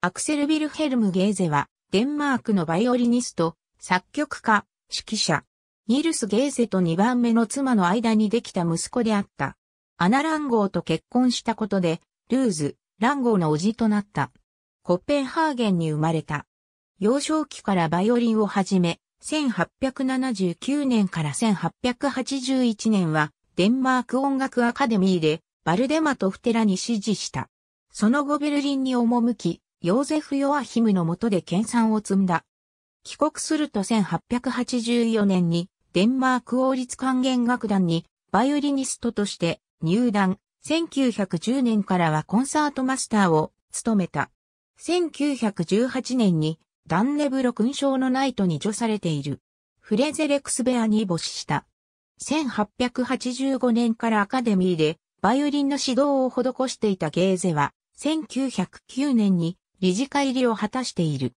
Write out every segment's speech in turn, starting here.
アクセル・ビルヘルム・ゲーゼは、デンマークのバイオリニスト、作曲家、指揮者。ニルス・ゲーゼと2番目の妻の間にできた息子であった。アナ・ランゴーと結婚したことで、ルーズ、ランゴーの叔父となった。コッペンハーゲンに生まれた。幼少期からバイオリンを始め、1879年から1881年は、デンマーク音楽アカデミーで、バルデマトフテラに支持した。その後ベルリンに赴き、ヨーゼフ・ヨアヒムの下で研鑽を積んだ。帰国すると1884年にデンマーク王立管弦楽団にバイオリニストとして入団。1910年からはコンサートマスターを務めた。1918年にダンネブロ勲章のナイトに除されている。フレゼレクスベアに没した。1885年からアカデミーでバイオリンの指導を施していたゲーゼは、1909年に理事会入りを果たしている。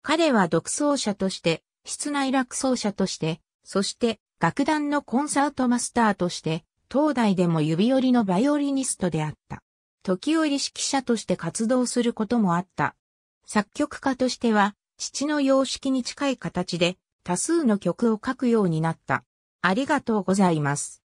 彼は独奏者として、室内楽奏者として、そして楽団のコンサートマスターとして、東大でも指折りのバイオリニストであった。時折指揮者として活動することもあった。作曲家としては、父の様式に近い形で、多数の曲を書くようになった。ありがとうございます。